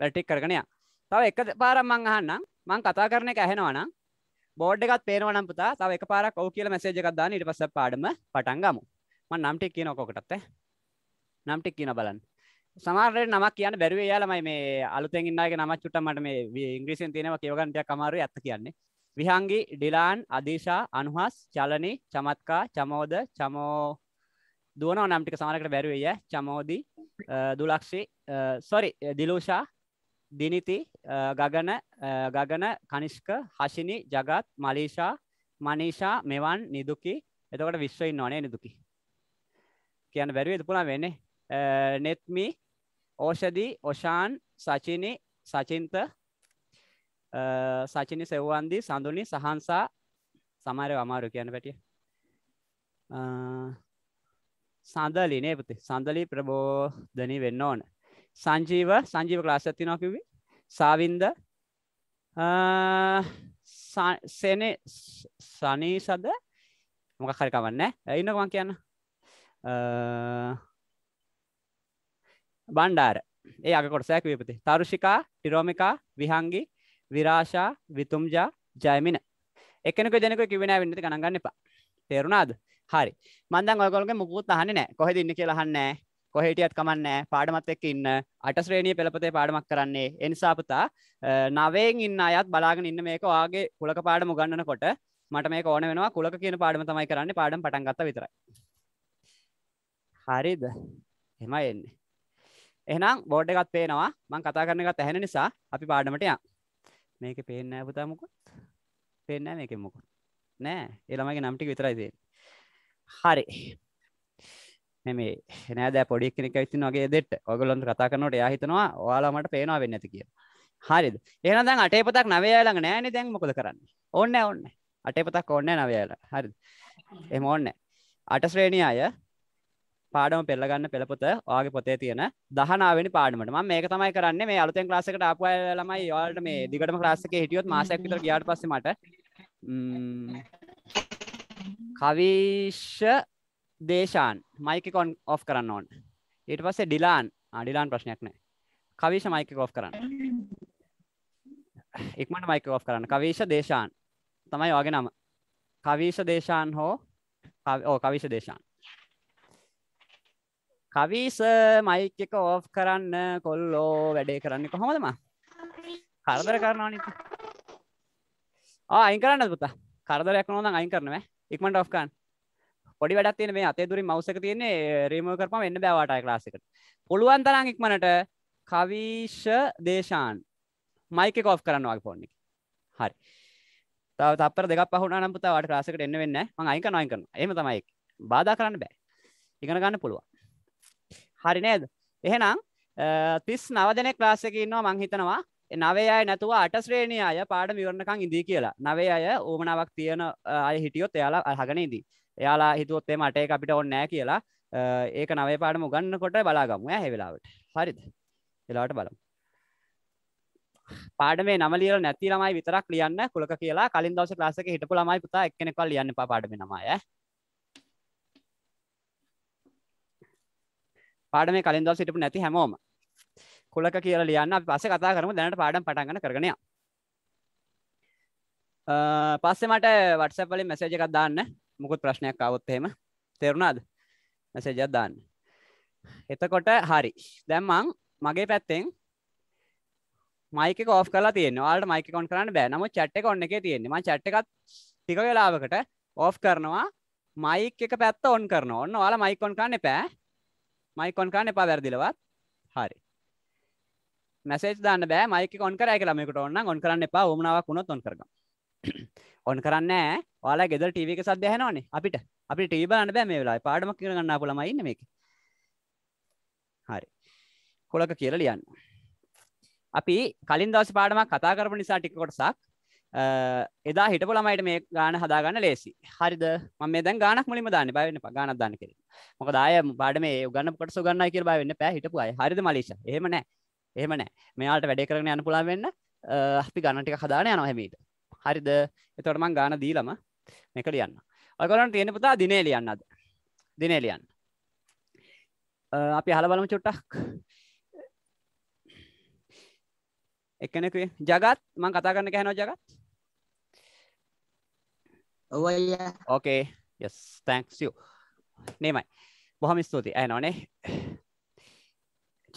වැටික් කරගනය තව එක පාරම් මං අහන්නම් මං කතා කරන එක ඇහෙනවන බෝඩ් එකත් පේනවනම් පුතා තව එක පාරක් ඔව් කියලා මැසේජ් එකක් දාන්න ඊට පස්සේ පාඩම පටන් ගමු මං නම් ටික කියනවා කොකටත් ඈ නම් ටික කියන බලන්න සමහරට නමක් කියන්න බැරුව යාලමයි මේ අලුතෙන් ඉන්නගේ නමක් චුට්ට මට මේ ඉංග්‍රීසියෙන් තියෙනවා කියවගන්නටයක් අමාරුයි ඇත්ත කියන්නේ විහංගි ඩිලාන් අදීශා අනුහස් චලනි චමත්කා චමෝද චමෝ දුවනවා නම් ටික සමහරකට බැරුවේ ය චමෝදි දුලක්ෂි සොරි දිලෝෂා දිනිති ගගන ගගන කනිෂ්ක හසිනි ජගත් මලේෂා මනේෂා මෙවන් නිදුකි එතකට විශ්වයින් ඕනේ නිදුකි කියන්න බැරිව එතුපුලා වෙන්නේ නෙත්මි ඕෂදී ඔෂාන් සචිනි සචින්ත සචිනි සෙව්වන්දී සඳුනි සහන්සා සමරය අමාරු කියන්න පැටිය සඳලිනේ පුති සඳලි ප්‍රබෝධනී වෙන්න ඕන සංජීව සංජීව ක්ලාස් එකක් තියෙනවා කිව්වේ සාවින්ද සනේ සනීසද මොකක් හරි කවන්න ඉන්නකෝ මං කියන්න බණ්ඩාර ඒ අග කොටසක් විපති තරුෂිකා ටිරෝමිකා විහංගි විරාශා විතුම්ජා ජයමින එකනක දෙනෙකු කිව්වේ නෑ වෙන්නේ ගණන් ගන්න එපා තේරුණාද හරි මන් දැන් ඔයගොල්ලෝගේ මුකුත් අහන්නේ නෑ කොහෙද ඉන්නේ කියලා අහන්නේ නෑ කොහෙටියත් කමන්නෑ පාඩමත් එක්ක ඉන්න අට ශ්‍රේණිය පෙළපතේ පාඩමක් කරන්නේ එනිසාපතා නවයෙන් ඉන්න අයත් බලාගෙන ඉන්න මේක වාගේ කුලක පාඩම ගන්නන කොට මට මේ ඕන වෙනවා කුලක කියන පාඩම තමයි කරන්න පාඩම් පටන්ගත විතරයි හරිද එම එන්නේ එහනම් බෝඩ් එකත් පේනවා මං කතා කරන එකත් ඇහෙන නිසා අපි පාඩමට යන් මේක පේන්න පුතා මොකුත් පේන්න මේක මොකුත් නෑ එළමගේ නම්ටි විතරයිදේ හරි මේ නෑද පොඩි කෙනෙක් ඇතින් වගේ දෙට ඔගලොන් කතා කරනට එයා හිතනවා ඔයාලාමට පේනවා වෙන්න ඇති කිය හරිද එන දැන් අටේ පතක් නවයාලඟ නෑන දැන් මොකද කරන්න ඔන්න ඔන්න අටේ පතක් ඔන්න නවයාල හරි එම ඔන්න අට ශ්‍රේණිය අය පාඩම පෙල්ලගන්න පෙළපොත ආගේ පොතේ තියෙන දහනාවනි පාඩමට ම මේක තමයි කරන්න මේ අලුතෙන් ලාසකට අපය ළමයි යාලට මේ දිගටම ලාසක හිටියොත් මාසයක් විතර ගියාට පස්සේ මට කවිශ්‍ය දේශාන් මයිකකොන් ඔෆ් කරන්න ඕන් ඊට පස්සේ ඩිලාන් අඩිලාන් ප්‍රශ්නයක් නෑ කවිශ මයික ඔෆ් කරන්න එක්මට මයික ඔෆ් කරන්න කවේශ දේශාන් තමයි වගේ නම කවීශ දේශාන් හෝ ඕ කවිශ දේශාන් කවිස මයික එක ඔෆ් කරන්න කොල්ලෝ වැඩේ කරන්නේ කොහොමදම කරදර කරනවා නි අයින් කරන්න පුතා කරදරයක් නොදන් අයින් කරනවා ඉක්මට ඔෆ් කරන්න පොඩි වැඩක් තියෙන මේ අතේ දුරින් මවුස් එක තියෙන්නේ රිමූව් කරපම එන්න බෑ වාටායි ක්ලාස් එකට පුළුවන් තරම් ඉක්මනට කවිෂ දේශාන් මයික කෝ් කරන්න වගේ ෆෝන් එක හරි තව තපර දෙක පහුන නම් පුතා වාට ක්ලාස් එකට එන්න වෙන්නේ නැහැ මම අයින් කරනවා අයින් කරනවා එහෙම තමයි බාධා කරන්න බෑ ඉගෙන ගන්න පුළුවන් හරි නේද එහෙනම් තිස් නව දෙනෙක් ක්ලාස් එකේ ඉන්නවා මං හිතනවා නවේ අය නැතුව අට ශ්‍රේණිය අය පාඩම ඉවරනකන් ඉඳී කියලා නවේ අය ඕමනාවක් තියෙන අය හිටියොත් එයාලා අහගෙන ඉඳී එයාලා හිතුවොත්තේ මට එක අපිට ඔන්නෑ කියලා ඒක නවේ පාඩම උගන්න කොට බලාගමුය හෙවෙලාවට හරිද එලාට බලමු පාඩමේ නම ලියලා නැති ළමයි විතරක් ලියන්න කුලක කියලා කලින් දවසේ ක්ලාස් එකේ හිටපු ළමයි පුතා එක්කෙනෙක්වත් ලියන්න එපා පාඩමේ නම අය පාඩමේ කලින් දවසේ හිටපු නැති හැමෝම කුලක කියලා ලියන්න අපි පස්සේ කතා කරමු දැනට පාඩම් පටන් ගන්න කරගෙන යමු පස්සේ මට WhatsApp වලින් මැසේජ් එකක් දාන්න මොකුත් ප්‍රශ්නයක් අවොත් එහෙම තේරුණාද මැසේජයක් දාන්න එතකොට හරි දැන් මං මගේ පැත්තෙන් මයික කෝ් කලා තියෙන වාට මයික කොන් කරන්න බෑ නම චට්ට කොන්න එක තියෙන්නේ ම චට් එකත් ටික වෙලාවකට ඕෆ් කරනවා මයික එක පැත්ත ඔන් කරන ඔන්න වාලා මයිකොන් කන්න පෑ මයිකොන් කාන්න එපා වැරදිලවත් හරි මැසේජ් දාන්න බෑ මයික කොන් කරයි කියලා මේකට ඔන්න ඔන් කරන්න එපා ඕමනාවක් වුණොත් ඔන් කරගන්න ඔන් කරන්න ඔයාලා ගෙදර ටීවී එක සද්ද ඇහෙනවනේ අපිට. අපිට ටීවී බලන්න බෑ මේ වෙලාවේ. පාඩමක් ඉගෙන ගන්න ආපු ළමයි ඉන්නේ මේකේ. හරි. කොලක කියලා ලියන්න. අපි කලින් දවසේ පාඩමක් කතා කරපු නිසා ටික කොටසක් එදා හිටපු ළමයිට මේ ගාන හදාගන්න ලේසි. හරිද? මම මේ දැන් ගානක් මුලින්ම දාන්නේ. බය වෙන්න එපා. ගානක් දාන්න කියලා. මොකද ආය පාඩමේ උගන්නපු කොටස උගන්නයි කියලා බය වෙන්න එපා. හිටපු අය. හරිද මලීෂා? එහෙම නැහැ. එහෙම නැහැ. මෙයාලට වැඩේ කරගෙන යන්න පුළුවන් වෙන්න අපි ගාන ටික හදාගෙන යනවා හැමීට. හරිද එතවට මං ගාන දීලම මේක ලියන්න ඔයගොලන්ට තියෙන පුතා දිනේ ලියන්න අද දිනේ ලියන්න අපි අහලා බලමු චුට්ටක් එකනෙකුවේ ජගත් මං කතා කරන්න කැහනවා ජගත් ඔව් අයියා ඕකේ yes thanks you නේමයි බොහොම ස්තුතියි ඇනෝනේ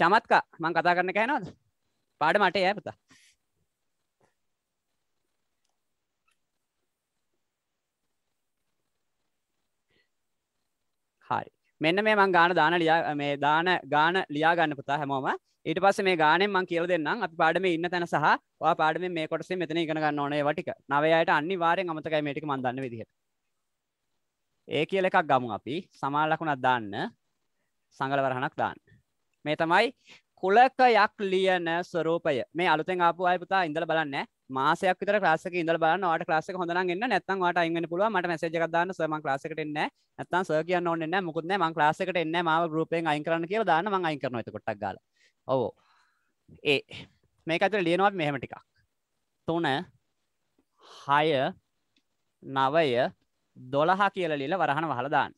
චමත්කා මං කතා කරන්න කැහනවද පාඩම අටේ ඈ පුතා මෙන්න මේ මං ගාන දාන ලියා මේ දාන ගාන ලියාගන්න පුතා හැමෝම ඊට පස්සේ මේ ගානෙන් මං කියලා දෙන්නම් අපි පාඩමේ ඉන්න තැන සහ ඔයා පාඩමේ මේ කොටසේ මෙතන ඉගෙන ගන්න ඕනේ ඒවා ටික. 9යට අනිවාර්යෙන් අමතකයි මේ ටික මං දන්න විදිහට. ඒ කියලා එකක් ගමු අපි. සමාන ලකුණක් දාන්න. සංගල වරහණක් දාන්න. මේ තමයි කුලකයක් ලියන ස්වරූපය මේ අලුතෙන් ආපු අය පුතා ඉඳලා බලන්න මාසයක් විතර ක්ලාස් එකේ ඉඳලා බලන්න ඔයාලට ක්ලාස් එක හොඳ නම් එන්න නැත්නම් ඔයාලට අයින් වෙන්න පුළුවන් මට මැසේජ් එකක් දාන්න සර් මම ක්ලාස් එකට එන්නේ නැහැ නැත්නම් සර් කියන්න ඕනේ නැහැ මොකුත් නැහැ මම ක්ලාස් එකට එන්නේ නැහැ මාව ගෲප් එකෙන් අයින් කරන්න කියලා දාන්න මම අයින් කරනවා එතකොටක් ගාලා ඔව් ඒ මේක ඇතුලේ ලියනවා අපි මෙහෙම ටිකක් 3 6 9 12 කියලා ලියලා වරහන වහලා දාන්න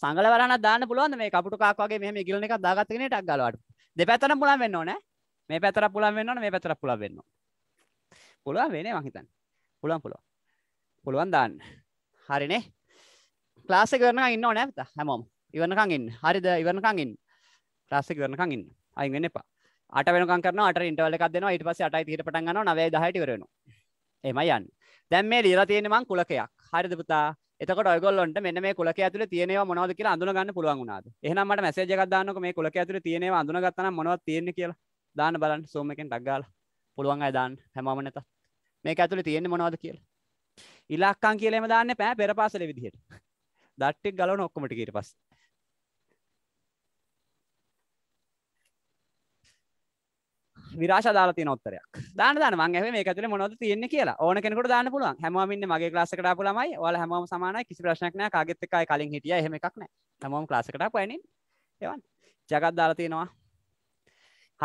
සංගල වරහනක් දාන්න පුළුවන්ද මේ කපුටු කාක් වගේ මෙහෙම ඉගිලන එකක් දාගත්ත කෙනෙක් ටක් ගාලවට දෙපැත්තටම පුළුවන් වෙන්න ඕනේ මේ පැත්තට පුළුවන් වෙන්න ඕනේ මේ පැත්තට පුළුවන් වෙන්න ඕනේ පුළුවන් වෙන්නේ මං හිතන්නේ පුළුවන් පුළුවන් පුළුවන් දාන්න හරිනේ ක්ලාස් එක ඉවරනකන් ඉන්න ඕනේ පුතා හැමෝම ඉවරනකන් ඉන්න හරිද ඉවරනකන් ඉන්න ක්ලාස් එක ඉවරනකන් ඉන්න අයින් වෙන්න එපා 8 වෙනකන් කරනවා 8 ඉන්ටර්වල් එකක් දෙනවා ඊට පස්සේ 8යි 30 පටන් ගන්නවා 9යි 10ට ඉවර වෙනවා එහෙමයි යන්නේ දැන් මේ ලියලා තියෙන්නේ මං කුලකයක් හරිද පුතා එතකොට ඔයගොල්ලොන්ට මෙන්න මේ කුලක ඇතුලේ තියෙනවා මොනවද කියලා අඳුනගන්න පුළුවන් වුණාද එහෙනම් මට මැසේජ් එකක් දාන්නකෝ මේ කුලක ඇතුලේ තියෙනවා අඳුනගත්තා නම් මොනවද තියෙන්නේ කියලා දාන්න බලන්න සෝම් එකෙන් ටක් ගාලා පුළුවන් අය දාන්න හැමම නැතත් මේක ඇතුලේ තියෙන්නේ මොනවද කියලා ඉලක්කම් කියලම දාන්න පෑ පෙරපාසල විදිහට දට්ටෙක් ගලවන ඔක්කොමට කීට පස්සේ විරාශ දාලා තියෙන උත්තරයක්. දාන්න දාන්න මං ඇහුවේ මේක ඇතුලේ මොනවද තියෙන්නේ කියලා. ඕන කෙනෙකුට දාන්න පුළුවන්. හැමෝම ඉන්නේ මගේ ක්ලාස් එකට ආපු ළමයි. ඔයාලා හැමෝම සමානයි. කිසි ප්‍රශ්නයක් නැහැ. කාගෙත් එක්ක ආයි කලින් හිටියා. එහෙම එකක් නැහැ. හැමෝම ක්ලාස් එකට ආපු අය නේ. එවන්න. ජගත් දාලා තියෙනවා.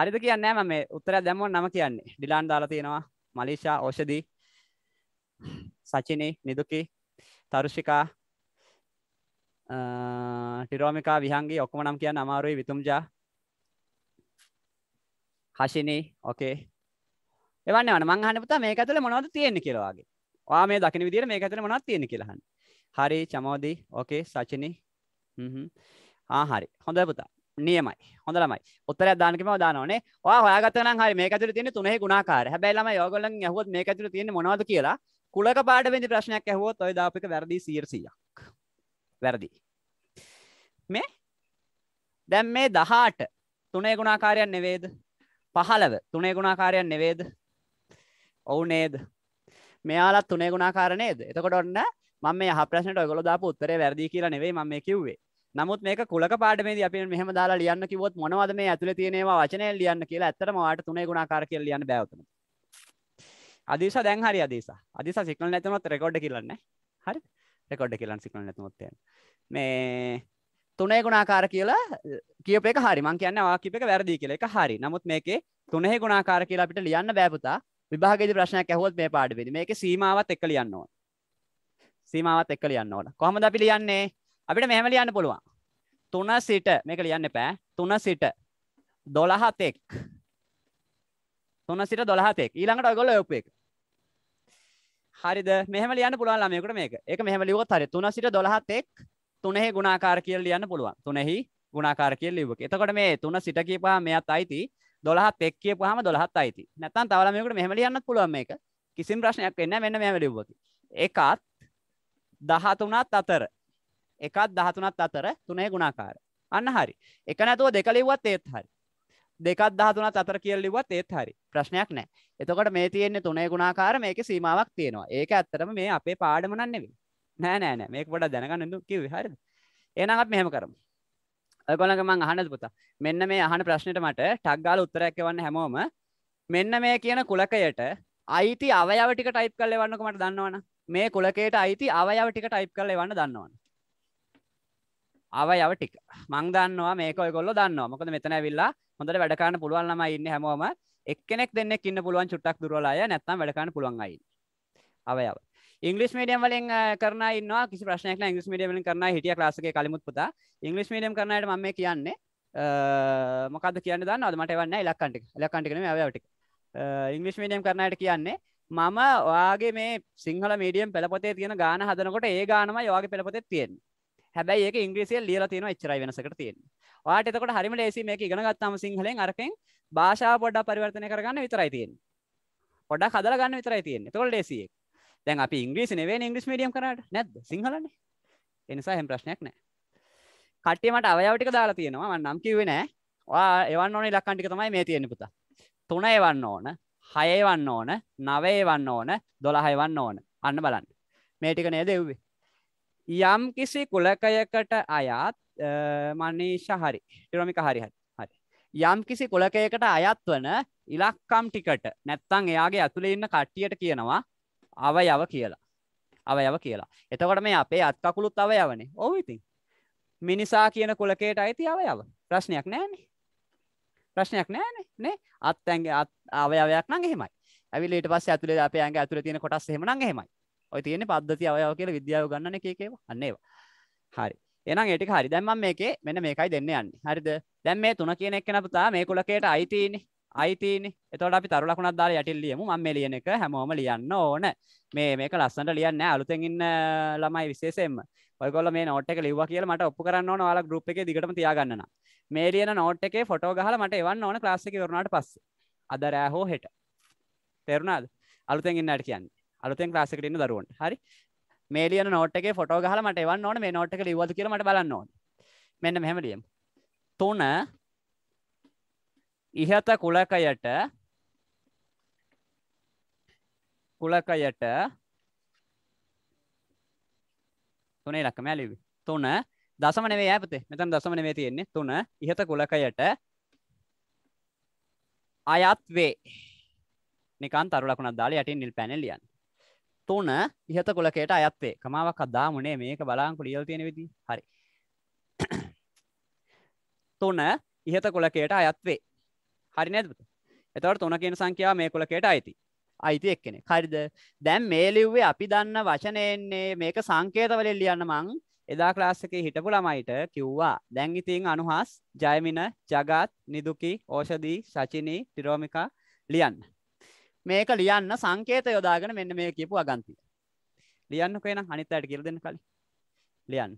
හරිද කියන්නේ නැහැ මම මේ උත්තරය දැම්මොත් නම කියන්නේ. ඩිලාන් දාලා තියෙනවා. මලීෂා ඖෂධි සචිනේ නිදුකි තරුෂිකා ටිරෝමිකා විහංගි ඔක්කොම නම් කියන්න අමාරුයි විතුම්ජා හශිනී ඕකේ එවන්න වන මංහන පුතා මේ ඇතුල මොනවද තියෙන කියලාගේ වා මේ දකින විදිර මේ ඇතුල මොනත් තියෙන කියලහන් හරි චමෝදී ඕකේ සචනී ආහරි හොඳ පුතා නියමයි හොඳ ළමයි උත්තර දානකම දානනේ ඔයා හොයාගත්තන හරි මේ ඇතුල තියෙන තුනේ ගුණාකාර හැබැයි ළමයි ඔයගොල්ලන් ඇහුවොත් මේ ඇතුල තියෙන්නේ මොනවද කියලා කුලක පාඩ වෙන්දි ප්‍රශ්නයක් ඇහුවොත් ඔය දාපු එක වැරදි 100ක් වැරදි මේ දැන් මේ 18 තුනේ ගුණාකාරයක් නෙවෙයිද පහළව තුනේ ගුණාකාරයන් නෙවේද ඔවු නේද මෙයාලත් තුනේ ගුණාකාර නේද එතකොට ඔන්න මම මේ අහප්‍රශ්නට ඔයගොල්ලෝ දාපු උත්තරේ වැරදි කියලා නෙවෙයි මම මේ කිව්වේ නමුත් මේක කුලක පාඩමේදී අපි මෙහෙම දාලා ලියන්න කිව්වොත් මොනවද මේ ඇතුලේ තියෙන ඒවා වචනයෙන් ලියන්න කියලා ඇත්තටම ඔයාලට තුනේ ගුණාකාර කියලා ලියන්න බෑ උතන අදීසා දැන් හරි අදීසා අදීසා සිග්නල් නැතුනොත් රෙකෝඩ් එක කිලන්නේ හරිද රෙකෝඩ් එක කිලන්න සිග්නල් නැතුනොත් යන මේ තුනේ ගුණාකාර කියලා කියප එක හරි මං කියන්න වාකිප එක වැරදි කියල එක හරි නමුත් මේකේ තුනෙහි ගුණාකාර කියලා අපිට ලියන්න බෑපුතා විභාගද ප්‍රශ්නයක් ඇහුවත් මේ පාඩිවෙද මේක සීමාවත් එක්ක ලියන්න ඕන සීමාවත් එක්ක ලියන්න ඕන කොහොමද අපි ලියන්නේ අපිට මෙහෙම ලියන්න පුළුවන් තුන සිට මේක ලියන්න පෑ තුන සිට දොළහතෙක් තුන සිට දොළහතෙක් ඊළඟට ඔයගොල්ල යොප් එක හරිද මෙහෙම ලියන්න පුළුවන් ළමයෙකුට මේක ඒක මෙහෙම ලියුවොත් හරි තුන සිට දොළහතෙක් තුනෙහි ගුණාකාර කියල් ලියන්න පුළුවන් තුනෙහි ගුණාකාර කියල් ලිවක එතකොට මේ තුන සිට කියපා මෙයත් අයිති දොළහත් එක් කියපුහම දොළහත් අයිති නැත්තන් තවලමයකට මෙහම ලියන්න පුළුවන් මේක කිසිම් ප්‍රශ්නයක් එන්න මෙන්න මෙම ලිව්වකි එකත් දහතුනත් අතර එකත් දහතුනත් අතර තුනේ ගුණාකාර අන්න හරි එක නැතුව දෙක ලිව්වත් ඒත් හරි දෙකත් දහතුනත් අතර කියල් ලිව්වත් ඒත් හරි ප්‍රශ්නයක් නෑ එතකොට මේ තියෙන්නේ තුනේ ගුණාකාර මේක සීමාවක් තියෙනවා ඒක ඇත්තරම මේ අපේ පාඩමනන්නෙවී නෑ නෑනෑ මේක පොඩ දැනගන්න කිව හරි ඒනත් මෙහම කරම ගොලක මං අහනද පුතා මෙන්න මේ අහන ප්‍රශ්නයට මට ටක්ගාල උත්තරයක් වන්න හැමෝම මෙන්න මේ කියන කුලකයට අයිති අවයවටික ටයිප් කල්ල වන්නක මට දන්නවන මේ කුලකයට අයිති අවයවටික ටයිප් කල වන්න දන්නවන අවයව ටික මං දන්නවා මේකොයිගොල්ල දන්නවා මොකද මෙතන විල්ලා හොඳට වැඩකාන්න පුළුවන්ලම ඉන්න හැමෝම එක්කෙනෙක් දෙන්නෙක් ඉන්න පුළුවන් චුට්ටක් දුරලාය නැත්තම් වැඩකාන්න පුළුවන් අයි අවයව ඉංගලිස් මඩියම් වලින් කරන න්න කිසි ප්‍රශ්නයක් ඉංගස් මඩියමලින් කරන හිටිය ලාසක කලමුත් පුත ඉංගලිස් මඩියම් කරනට ම කියන්නේ මොකද කියන්න දන්න අදමට වන්න එලක්කන්ටික් එලකන්ටිකන වැටික ඉංගලිස් මඩියම් කරනයට කියන්නේ මම ඔයාගේ මේ සිංහල මීඩියම් පෙළපොතේ තියෙන ගාන හදනකොට ඒ ගානම යවාගේ පෙළපොතේ තියෙන හැබැයි ඒක ඉංග්‍රීසිය ලියලා තියෙන එච්චරයි වෙනසකට තියෙන්නේ. ඔයාට එතකොට හරිම ලේසි මේක ඉගෙන ගත්තාම සිංහලෙන් අරකින් භාෂාව පොඩ්ඩක් පරිවර්තනය කරගන්න විතරයි තියෙන්නේ. පොඩ්ඩක් හදලා ගන්න විතරයි තියෙන්නේ. එතකොට ලේසි එක. දැන් අපි ඉංග්‍රීසි නෙවෙයි ඉංග්‍රීසි මීඩියම් කරාට නැද්ද සිංහලනේ ඒ නිසා එහෙම ප්‍රශ්නයක් නැහැ කට්ටිය මට අවයව ටික දාලා තියෙනවා මම නම් කිව්වේ නැහැ ඔයා එවන්න ඕන ඉලක්කම් ටික තමයි මේ තියෙන්නේ පුතා තුන එවන්න ඕන හය එවන්න ඕන නව එවන්න ඕන දොළහ එවන්න ඕන අන්න බලන්න මේ ටික නේද එව්වේ යම් කිසි කුලකයකට අයත් මනීෂ හරි ටිරොමික හරි හරි හරි යම් කිසි කුලකයකට අයත් වන ඉලක්කම් ටිකට නැත්තං එයාගේ ඇතුළේ ඉන්න කට්ටියට කියනවා අවයව කියලා අවයව කියලා එතකොට මේ අපේ අත්කකුළුත් අවයවනේ ඔව ඉතින් මිනිසා කියන කුලකයට අයිති අවයව ප්‍රශ්නයක් නෑනේ ප්‍රශ්නයක් නෑනේ නේ අත් ඇන්ගේ අවයවයක් නම් එහෙමයි ඇවිලට පස්ස ඇතුලේ අපේ ඇඟ ඇතුළ තියෙන කොටස් එහෙම නම් එහෙමයි ඔය තියෙන්නේ පද්ධති අවයව කියලා විද්‍යාව ගන්න එක එකේව අන්න ඒවා හරි එනම් ඒටික හරි දැන් මම මේකේ මෙන්න මේකයි දෙන්න යන්නේ හරිද දැන් මේ තුන කියන එක නපුතා මේ කුලකයට අයිතිනේ අයිතින එතොට අපි තරු ලකුණක් දාලා යටිල් ලියමු මම ලියන එක හැමෝම ලියන්න ඕන මේ මේක ලස්සනට ලියන්න අලුතෙන් ඉන්න ළමයි විශේෂයෙන්ම ඔයගොල්ලෝ මේ නෝට් එක ලිව්වා කියලා මට ඔප්පු කරන්න ඕන ඔයාලා ගෲප් එකේ දිගටම තියාගන්න නම් මේ ලියන නෝට් එකේ ෆොටෝ ගහලා මට එවන්න ඕන ක්ලාස් එකේ ඉවරනාට පස්සේ අද රෑ හෝ හෙට තේරුණාද අලුතෙන් ඉන්නට කියන්නේ අලුතෙන් ක්ලාස් එකට ඉන්න දරුවන්ට හරි මේ ලියන නෝට් එකේ ෆොටෝ ගහලා මට එවන්න ඕන මේ නෝට් එක ලිව්වද කියලා මට බලන්න ඕන මෙන්න මෙහෙම ලියමු 3 ඉහත කුලකයට කුලකයට තුනේ ලක්කම ඇලිවි තුන දසම නෙවෙයි ඈපතේ මෙතන දසම නෙවෙයි තියෙන්නේ තුන ඉහත කුලකයට අයත් වේ නිකන් තරු ලකුණක් දාලා යටින් නිල් පැනෙ ලියන්න තුන ඉහත කුලකයට අයත් වේ කමාවක් අදාමුනේ මේක බලංකු ලියලා තියෙන විදිහ හරි තුන ඉහත කුලකයට අයත් වේ හරි නැදපුත එතවට තුන කියන සංඛ්‍යා මේ කොලකට අයිති අයිති එක්කෙනෙ හරිද දැම් මේ ලිව්වේ අපි දන්න වශනයෙන්නේ මේක සංකේතවලින් ලියන්න මං එදා ක්ලාස්සක හිටපු ළමයිට කිව්වා දැන් ඉතින් අනුහස් ජයමින ජගත් නිදුකි ඕෂදී සචිනී ටිරෝමිකා ලියන්න මේක ලියන්න සංකේත යොදාගෙන මෙන්න මේ කියපු අගන්තිය ලියන්න කේන අනිත් අයට කියල දෙන්න කලින් ලියන්න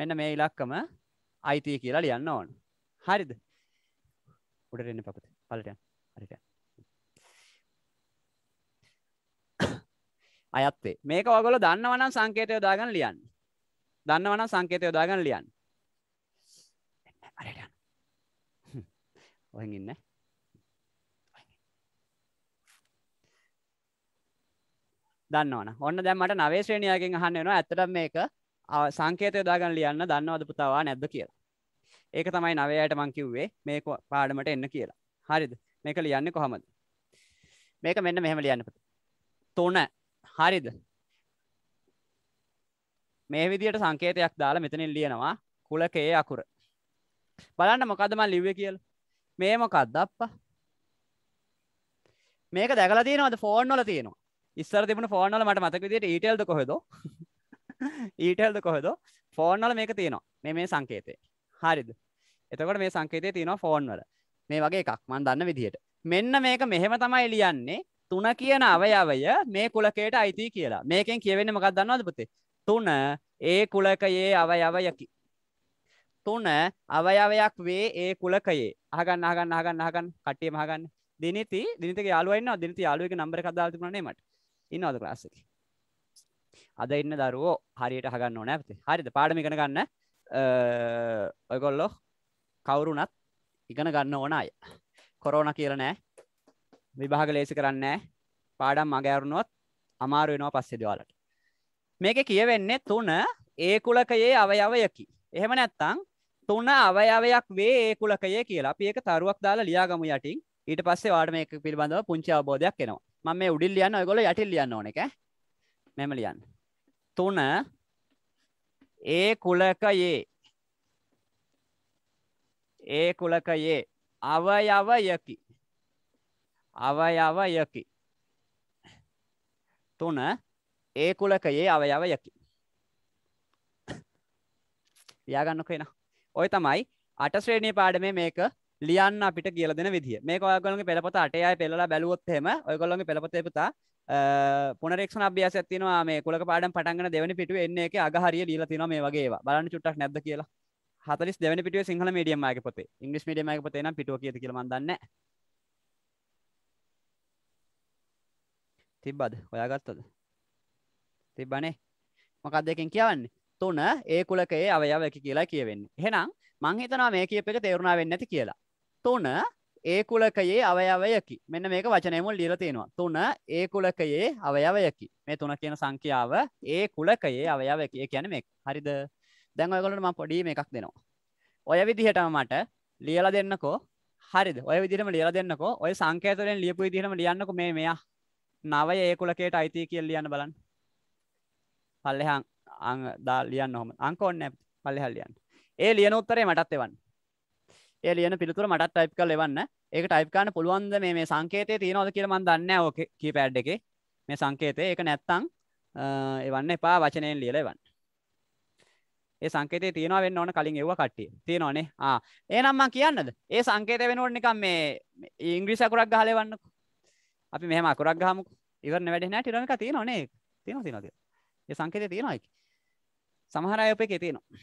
මෙන්න මේ ඉලක්කම අයිතිය කියලා ලියන්න ඕන හරිද උඩට එන්න පපත පලට හරිට අයත්තේ මේක ඔගොල දන්නවනම් සංකේතය යොදාගන්න ලියන්න දන්නවනම් සංකේතය යොදාගන්න ලියන්න හරිට ඔහෙන් ඉන්න දන්නවන ඔන්න දැමට නවේ ශ්‍රේණියගෙන් අහන්න වෙනවා ඇත්තට මේක සංකේතය යොදාගන්න ලියන්න දන්නවද පුතාවා නැද්ද කියලා ඒක තමයි නවයට මං කිව්වේ මේ පාඩමට එන්න කියලා හරිද මේක ලියන්න කොහමද මේක මෙන්න මෙහෙම ලියන්න තොන හරිද මේ විදියට සංකේතයක් දාලා මෙතනින් ලියනවා කුලකයේ අකුර බලන්න මොකද මං ලිව්වේ කියලා මේ මොකද්ද අප්පා මේක දැකලා තියෙනවද ෆෝන් වල තියෙනවා ඉස්සර තිබුණ ෆෝන් වල මට මතක විදියට ඊටෙල්ද කොහෙද ඊටෙල්ද කොහෙද ෆෝන් වල මේක තියෙනවා මේ මේ සංකේතේ හරිද එතකොට මේ සංකේතය තියෙනවා ෆෝන් වල මේ වගේ එකක් මන් දන්න විදිහට මෙන්න මේක මෙහෙම තමයි ලියන්නේ තුන කියන අවයවය මේ කුලකයට අයිති කියලා මේකෙන් කියවෙන්නේ මොකක් දන්නවද පුතේ තුන ඒ කුලකයේ අවයවයකි තුන අවයවයක් වේ ඒ කුලකයේ අහගන්න අහගන්න අහගන්න අහගන්න කට්ටියම අහගන්න දිනිති දිනිතගේ යාළුවා ඉන්නවා දිනිති යාළුවෙක් නම්බර එකක් දාලා තිබුණා නේ මට ඉන්නවද ක්ලාස් එකේ අද ඉන්න දරුවෝ හරියට අහගන්න ඕනේ අපිට හරිද පාඩම ඉගෙන ගන්න ඔයගොල්ලො කවුරුනත් ඉගෙන ගන්න ඕන අය කොරෝන කියල නෑ විභාග ලේසි කරන්න පාඩම් අගෑරුණුවත් අමාරු වෙනවා පස්සෙ දවාලට මේක කියවෙන්නේ තුන ඒකුලකයේ අවයවයකි එහෙම නැත්තං තුන්න අවයවයක් වේ ඒකුලකයේ කියලා අපි එක තරුවක් දාලා ලියාගමු යටින් ඊට පස්සේ වාට මේක පිළිබඳව පුංචි අවබෝධයක් එනවා මම මේ උඩිල් ලියන්න ඔයගොල්ලෝ යටින් ලියන්න ඕන එක මෙම ලියන්න තුන ඒ කුලකයේ ඒ කුලකයේ අවයවයකි අවයවයකි තුන ඒ කුලකයේ අවයවයකි ලියාගන්න කෙන ඔය තමයි අට ශ්‍රේණී පාඩමේ මේක ලියන්න අපිට කියල දෙන විදිහ මේ ඔයගොලගේ පෙළපොත අටයයි පෙළලා බැලුවොත්හෙම ඔයගොල්ලොගේ පෙළපොතේ පුතා පුනරෙක්ෂන අභ්‍යාසයක් තියෙනවා මේ කුලක පාඩම් පටන්ගෙන දෙවෙනි පිටුවේ එන්නේ එකේ අග හරිය ලියලා තියෙනවා මේ වගේ ඒවා. බලන්න චුට්ටක් නැද්ද කියලා. 40 දෙවෙනි පිටුවේ සිංහල මීඩියම් ආයක පොතේ. ඉංග්‍රීසි මීඩියම් ආයක පොතේ නම් පිටුව කීයද කියලා මම දන්නේ නැහැ. තිබ්බද? හොයාගත්තද? තිබ්බනේ. මොකක්ද එකෙන් කියවන්නේ? තුන ඒ කුලකයේ අවයව එක කියලා කියවෙන්නේ. එහෙනම් මං හිතනවා මේ කියප එක තේරුණා වෙන්නේ නැති කියලා. තුන ඒ කුලකයේ අවයවයකි මෙන්න මේක වචනයමුල් ලියල තියෙනවා තුන ඒ කුලකයේ අවයවයකි මේ තුන කියන සංඛ්‍යාව ඒ කුලකයේ අවයවයකි කියන මේ හරිද දැන් ඔයගොල්ලන්ට මම පොඩි මේකක් දෙනවා ඔය විදිහටම මට ලියලා දෙන්නකෝ හරිද ඔය විදිහටම ලියලා දෙන්නකෝ ඔය සංඛ්‍යාව වලින් ලියපු විදිහටම ලියන්නකෝ මේ මෙයා නවය ඒ කුලකයට අයිති කියලා ලියන්න බලන්න පල්ලෙහා අං දා ලියන්න ඔහම අංක ඕනේ නැහැ පල්ලෙහා ලියන්න ඒ ලියන උත්තරේ මටත් එවන්න ඒ ලියන පිළිතුර මටත් ටයිප් කල් එවන්න ඒක ටයිප්කාන්න පුළුවන්ද මේ සංකේතය තියෙනවද කියලමන් දන්න ඕක කීපෑඩ් එක මේ සංකේතය ඒක නැත්තං එවන්න එපා වචනයෙන් ලියල එවන්න ඒ සංකේතය තියෙනවා වෙන්න ඕන කලින් එව්ව කට්ටිය තියෙනවනේ ආ ඒනම්මන් කියන්නද ඒ සංකේතය වෙනුවට නිකම් මේ ඉංග්‍රීසි අකුරක් ගහලා එවන්නකෝ අපි මෙහෙම අකුරක් ගහමුකෝ ඉවරන වැඩ නෑ ටිරම එක තියෙනවනේ තියෙනවා තියෙනවා තියෙනවා ඒ සංකේතය තියෙනවා ඒක සමහර අය ඔපේ තියෙනවා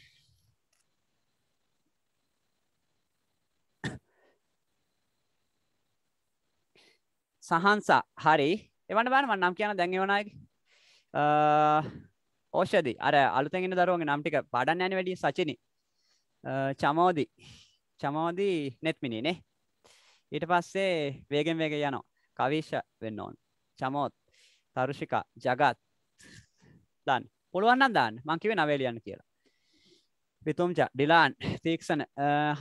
සහන්සා හරි එවට බාන නම් කියන දැන් එවනගේ ඕෂදි අර අලුතෙන්ගෙන දරුවගේ නම්ටික පඩන් යන වැඩිය සචිනි චමෝදි චමෝදී නෙත්මිනිනේ ඊට පස්සේ වේගෙන් වේග යනෝ කවිශ්ෂ වෙන්න ඕන් චමෝත් තරුෂිකා ජගත් දන් පුළුවන්න දාන්න මංකිවේ නවේලියන්න කියලා විතුම්ච ඩිලාන් තීක්ෂණ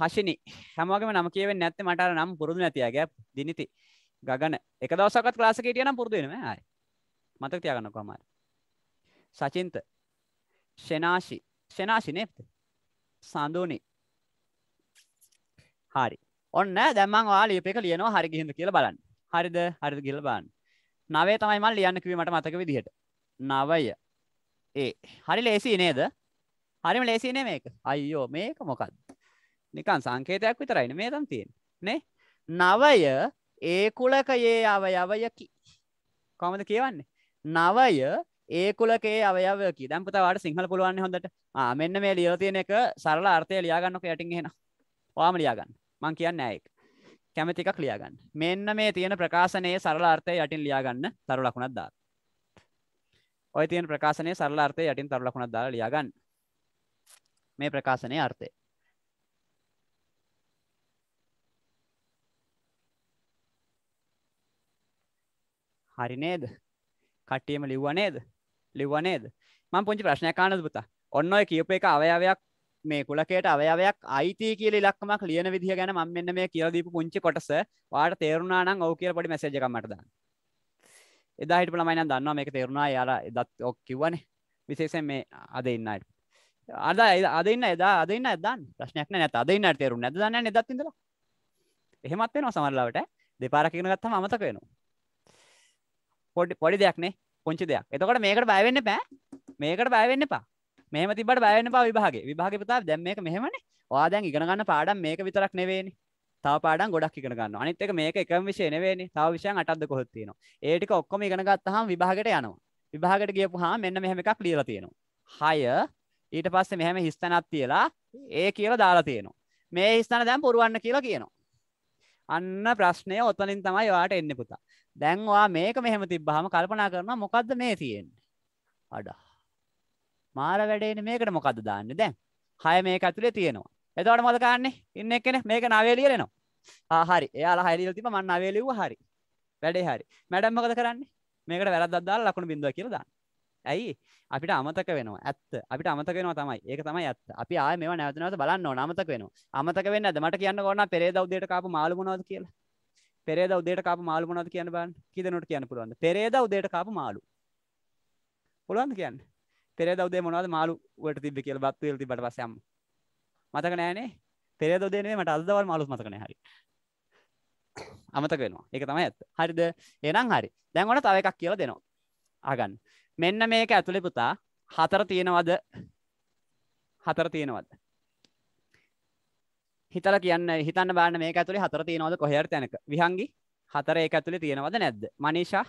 හශිනි හැමෝගම නම කියවෙන් නැත්ත මට නම් පුරුදු නැතියගේ දිනිති ගගන එක දවසකත් ක්ලාසක හිටියනම් පුරුදු වෙනවා ආයි මතක තියාගන්න කොහමද සචින්ත ෂෙනාෂි ෂෙනාෂි නේද සඳුනි හරි ඔන්න දැන් මම ඔයාලා ලියපු එක ලියනවා හරි ගිහින්ද කියලා බලන්න හරිද හරිද කියලා බලන්න නවය තමයි මම ලියන්න කිව්වේ මට මතක විදිහට නවය ඒ හරි ලේසි නේද හරිම ලේසි නේ මේක අයියෝ මේක මොකක්ද නිකන් සංකේතයක් විතරයිනේ මේ තම තියෙන්නේ නේ නවය ඒ කුලක ඒ අවයවයකි කොමද කියවන්නේ නවය ඒ කුලකේ අවයවකි දැම්පතවට සිංහල පුළුවන් හොඳට මෙන්න මේ ලියෝ තියෙන එක සරල අර්ථය ලියාගන්නක යටින් හෙන වාම ලියාගන්න මං කියන්න ඇයෙක් කැමතිකක් ලියාගන්න මෙන්න මේ තියෙන ප්‍රකාශනයේ සරලාර්ථය යටින් ලියාගන්න තරු ලකුණක් දා ඔය තියෙන ප්‍රකාශනය සරලාර්ථය යටින් තරු ලකුණක් දාලා ලියාගන්න මේ ප්‍රකාශනයේ අර්ථය හරි නේද කට්ටියම ලිව්ව නේද ලිව්ව නේද මං පුංචි ප්‍රශ්නයක් ආනද පුතා ඔන්න ඔය කියපු එක අවයවයක් මේ කුලකයට අවයවයක් අයිති කියලා ඉලක්කමක් ලියන විදිහ ගැන මම මෙන්න මේ කියලා දීපු පුංචි කොටස ඔයාලට තේරුණා නම් ඔව් කියලා පොඩි මැසේජ් එකක් මට දාන්න එදා හිටපු ළමයි නම් දන්නවා මේක තේරුණා එයාලා එදත් ඔක් කිව්වනේ විශේෂයෙන් මේ අද ඉන්න අයට අද අද ඉන්න එදා අද ඉන්න දාන්න ප්‍රශ්නයක් නෑ නැත් අද ඉන්න අයට තේරුණා නැද්ද දන්නේ නැද්දත් ඉඳලා එහෙමත් වෙනවා සමහරවිට දෙපාරක් ඉගෙන ගත්තම අමතක වෙනවා පොඩි පොඩි දෙයක්නේ පුංචි දෙයක්. එතකොට මේකට බය වෙන්න එපා. මේකට බය වෙන්න එපා. මෙහෙම තිබ්බට බය වෙන්න එපා විභාගේ. විභාගේ පුතා දැන් මේක මෙහෙමනේ. ඔයා දැන් ඉගෙන ගන්න පාඩම් මේක විතරක් නෙවෙයිනේ. තව පාඩම් ගොඩක් ඉගෙන ගන්නවා. අනිත් එක මේක එකම විෂය නෙවෙයිනේ. තව විෂයන් 8ක්ද කොහෙද තියෙනවා. ඒ ටික ඔක්කොම ඉගෙන ගත්තාම විභාගයට යනවා. විභාගයට ගියපුවාම මෙන්න මෙහෙම එකක් ලියලා තියෙනවා. 6 ඊට පස්සේ මෙහෙම හිස්තැනක් තියලා ඒ කියලා දාලා තියෙනවා. මේ හිස්තැන දැන් පුරවන්න කියලා කියනවා. අන්න ප්‍රශ්නය ඔතනින් තමයි ඔයාට එන්න පුතා. දැන් ඔයා මේක මෙහෙම තිබ්බහම කල්පනා කරනවා මොකද්ද මේ තියෙන්නේ? අඩා. මාර වැඩේනේ මේකට මොකද්ද දාන්නේ දැන්? හය මේක ඇතුලේ තියෙනවා. එතකොට මොකද කරන්නේ? ඉන්න එක්කනේ මේක නවයේ ලියලනවා. ආ හරි. එයාලා හය ලියලා තිබ්බා මම නවයේ ලිව්වා හරි. වැඩේ හරි. මැඩම් මොකද කරන්නේ? මේකට වැරද්දක් දාලා ලකුණු බින්දුවක් කියලා දාන්න. ඇයි අපිට අමතක වෙනවා ඇත්ත අපිට අමතක වෙනවා තමයි ඒක තමයි ඇත්ත අපි ආය මේවා නැවත නැවත බලන්න ඕන අමතක වෙනවා අමතක වෙන්නේ නැද්ද මට කියන්න ඕන පෙරේදා උදේට කාපු මාළු මොනවද කියලා පෙරේද උදේට කාපු මාළු මොනවද කියන්න බලන්න. කීදෙනෙකුට කියන්න පුළුවන්ද? පෙරේද උදේට කාපු මාළු. පුළුවන්ද කියන්න? පෙරේද උදේ මොනවද මාළු වලට තිබ්බේ කියලා බත් වේල තිබ්බට පස්සේ අම්ම. මතක නෑනේ. පෙරේද උදේ නෙමෙයි මට අද දවල් මාළුත් මතක නෑ. හරි. අමතක වෙනවා. ඒක තමයි ඇත්ත. හරිද? එහෙනම් හරි. දැන් ඔන්න තව එකක් කියලා දෙනවා. අහගන්න. මෙන්න මේක ඇතුලේ පුතා හතර තියෙනවද? හතර තියෙනවද? හිතල කියන්න හිතන්න බාන මේ ඇතුළේ හතර තියනවද කොහර තැනක විහංගි හතර ඒ ඇතුළේ තියෙනවද නැද්ද මනිෂා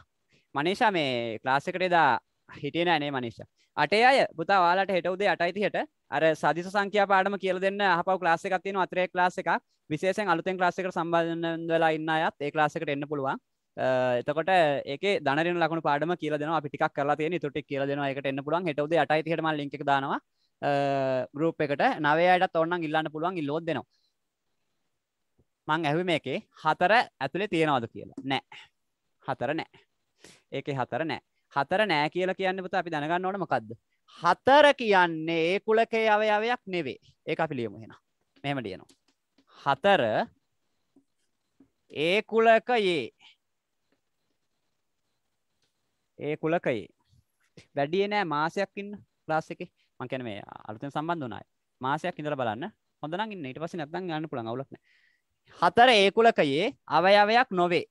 මනිෂා මේ ක්ලාසිකටේදා හිටිය නෑනේ මනිෂා අටේ අය පුතා වාලට හෙටවුදේ අටයිතිහට අර සදිස සංඛ්‍යා පාඩම කියල දෙන්න හපව ක්ලාස එකක් තියෙන අතරේ ක්ලාස එකක් විශේෂෙන් අලුතෙන් ක්ලාසිකට සම්බන්ධ වෙලා ඉන්න අයත් ඒ ක්ලාසිකට එන්න පුළුවන් එතකොට ඒක දන ලකු පාඩම කියල දෙන පිටික් කරලා තියෙන තුටි කියල දෙන එකට එන්න පුළුවන් හෙටවද අටයි හෙටම ලික් දනවා ගරුප් එකට නවයට ඔන්න ඉල්ලන්න පුළුවන් ඉල්ලෝදනවා මං ඇහු මේ එකේ හතර ඇතුළේ තියෙනවාද කියලා නෑ හතර නෑ ඒක හතර නෑ හතර නෑ කියලා කියන්න පුතා අපි දැනගන්න ඕන මොකක්ද හතර කියන්නේ ඒ කුලකේ අවයවයක් නෙවේ ඒ අපි ලියමු එහෙනම් මෙහෙම ලියනවා හතර ඒ කුලකයේ ඒ කුලකයේ වැඩිය නෑ මාසයක් ඉන්න ක්ලාස් එකේ මං කියන්නේ මේ අලුතෙන් සම්බන්ධ වුණාය මාසයක් ඉඳලා බලන්න හොඳ නම් ඉන්න ඊට පස්සේ නැත්නම් යන්න පුළුවන් අවුලක් නෑ හතර ඒ කුලකයේ අවයවයක් නොවේ.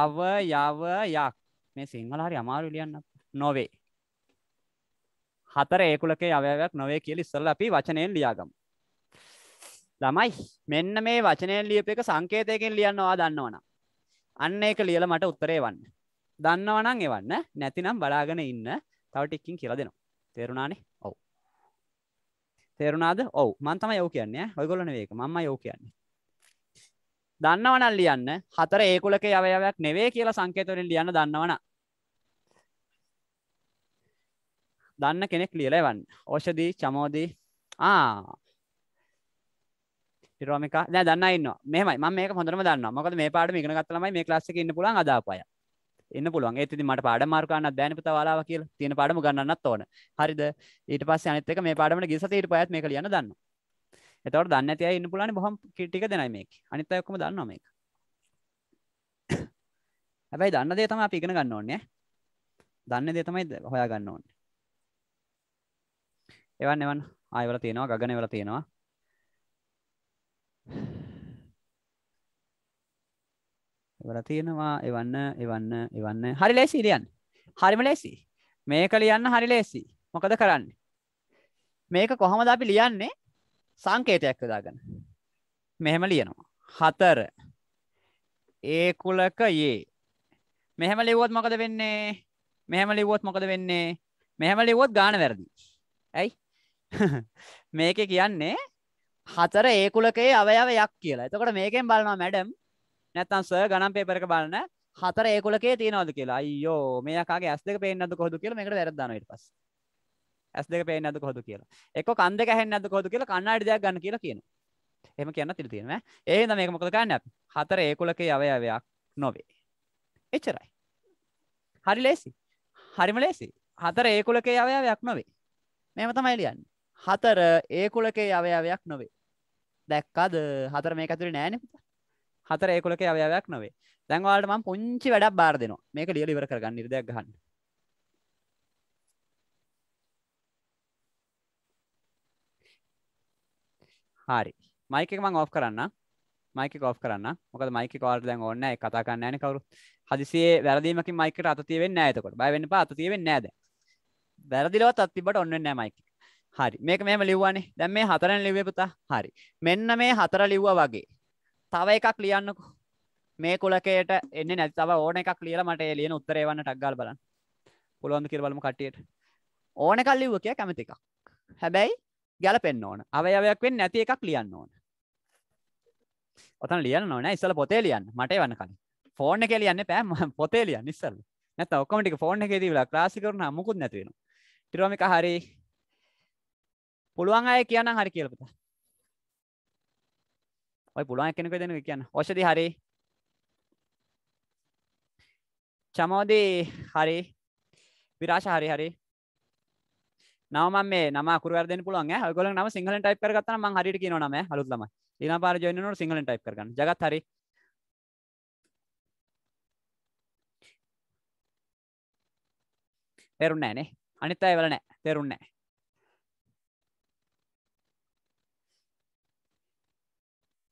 අවයවයක් මේ සිංහල හරි අමාරු ලියන්න නොවේ. හතර ඒ කුලකයේ අවයවයක් නොවේ කියලා ඉස්සෙල්ලා අපි වචනයෙන් ලියාගමු. ළමයි මෙන්න මේ වචනයෙන් ලියපු එක සංකේතයකින් ලියන්නවා දන්නවනම්. අන්න ඒක ලියලා මට උත්තරේ වන්න. දන්නවනම් එවන්න. නැතිනම් බලාගෙන ඉන්න. තව ටිකකින් කියලා දෙනවා. තේරුණානේ? ඔව්. තේරුණාද ඔව මන්තම යෝ කියන්නේ ඔයගොලන වේක මම යෝ කියන්නේ දන්නවනල් ලියන්න හතර ඒකුලක යවයවයක් නෙවේ කියලා සංකේතවලින් ලියන්න දන්නවන දන්න කෙනෙක් ලියලා එවන්න ඕෂදී චමෝදී ආ ිරෝමික දැ දන්න න්න මෙමයි ම මේක හොඳරම දන්න මොකද මේ පාඩම ඉගෙන ගත්තලමයි මේ ලාස්සික ඉන්න පුලන් අදාපය එන්න පුළුවන් ඒතිදි මට පාඩ මාර්කාන්න දෑනපත වාලාව කියල තියෙන පාඩම ගන්නත් ඕන හරිද ඊට පස්ස අනතක මේ පාඩමට ගිසත ඊට පයත් මේ කියන්න දන්න එතවට දන්න ඇතිය ඉන්න පුලන බොහොම කිටික දෙනයිමෙක් අනිත ඔක්කම දන්නම එක හැබැයි දන්න දේ තම අපිගෙන ගන්න ඕන්නේ දන්න දේ තමයි හොයා ගන්න ඕන්න එවන් එවන් ආයවල තියෙනවා ගගන වල තියෙනවා එවල තියෙනවා එවන්න එවන්න එවන්න හරි ලේසි ලියන්න හරිම ලේසි මේක ලියන්න හරි ලේසි මොකද කරන්න මේක කොහොමද අපි ලියන්නේ සංකේතයක් යොදාගෙන මෙහෙම ලියනවා හතර ඒ කුලක ඒ මෙහෙම ලිව්වොත් මොකද වෙන්නේ මෙහෙම ලිව්වොත් මොකද වෙන්නේ මෙහෙම ලිව්වොත් ගාන වැරදි ඇයි මේක කියන්නේ හතර ඒ කුලකේ අවයවයක් කියලා එතකොට මේකෙන් බලනවා මැඩම් නැත්තම් සර් ගණන් පේපර් එක බලන හතර ඒ කුලකේ තියනවද කියලා. අයියෝ මේ යකාගේ ඇස් දෙක පේන්නේ නැද්ද කොහොද කියලා මේකට වැරද්ද දානවා ඊට පස්සේ. ඇස් දෙක පේන්නේ නැද්ද කොහොද කියලා. එක්ක කන් දෙක ඇහෙන්නේ නැද්ද කොහොද කියලා කණ්ණාඩි දෙයක් ගන්න කියලා කියනවා. එහෙම කියන්න තිර තියෙනවා. ඒ හින්දා මේක මොකද කරන්නේ අපි? හතර ඒ කුලකේ අවයවයක් නොවේ. එච්චරයි. හරි ලේසි. හරිම ලේසි. හතර ඒ කුලකේ අවයවයක් නොවේ. මේව තමයි ලියන්නේ. හතර ඒ කුලකේ අවයවයක් නොවේ. දැක්කද? හතර මේක ඇතුලේ නෑනේ පුතා. හතර ඒකොලක අවයක් නොවේ දැන්වාලට ම පුංචි වැඩක් බාර දෙනවා මේක ලියල ඉවර කරගන්න නිර්දයක් ගන්න හරි මයික මං ඔෆ් කරන්න මයික කෝ් කරන්න මොක මයික කෝල් දැන් ඕන්න කතා කන්න න කවරු හදිසේ වැරදීමක මයිකට අතතියවෙන්න ඇතකොට බයවෙන්න අතතියවෙන්න නෑද වැරදිලවත් අත්තිබට ඔන්න නෑ මයික හරි මේක මෙම ලිව්වානේ දැම් මේ හතරන් ලිවේ පුතා හරි මෙන්න මේ හතර ලිව්වා වගේ තව එකක් ලියන්නකු මේ කුලකේට එන්න නැති තව ඕන එකක් ලියල මට ලියන උත්තරේ වන්න ටක්ගල් බලන්න පුළුවන්ද කිරවලම කටියට ඕන කල් ලිව්ව කිය කැමති එකක් හැබැයි ගැලපෙන්න්න ඕන අවයවයක් වෙන් නැති එකක් ලියන්න ඕන ඔතන ලියන්න ඕන ඉස්සල පොතේ ලියන්න මට වන්න කලින් ෆෝර්න එක ලියන්න පෑම පොතේ ලියන්න ඉස්සල් නැත ඔක්කමටි ෆෝර්න එක දීවලා ක්‍රාසිකරන මුකුත් නැතිවෙන ටිරෝමික හරි පුළුවන් අය කියන්න හරි කියලපතා ඔය පුළුවන් කෙනෙකු දෙනු කියන්න ඔෂදි හරි චමෝදී හරි විරාශ හරි හරි නම මේ නම අකුරු දෙන්න පුළුවන් ඈ ඔයගොල්ලෝ නම සිංහලෙන් ටයිප් කරගත්තා නම් මං හරියට කියනවා නම අලුත් ළමයි ඊළඟ පාර ජොයින් වෙනකොට සිංහලෙන් ටයිප් කරගන්න ජගත් හරි තේරුන්නේ නැහැ නේ අනිත් අය වල නැහැ තේරුන්නේ නැහැ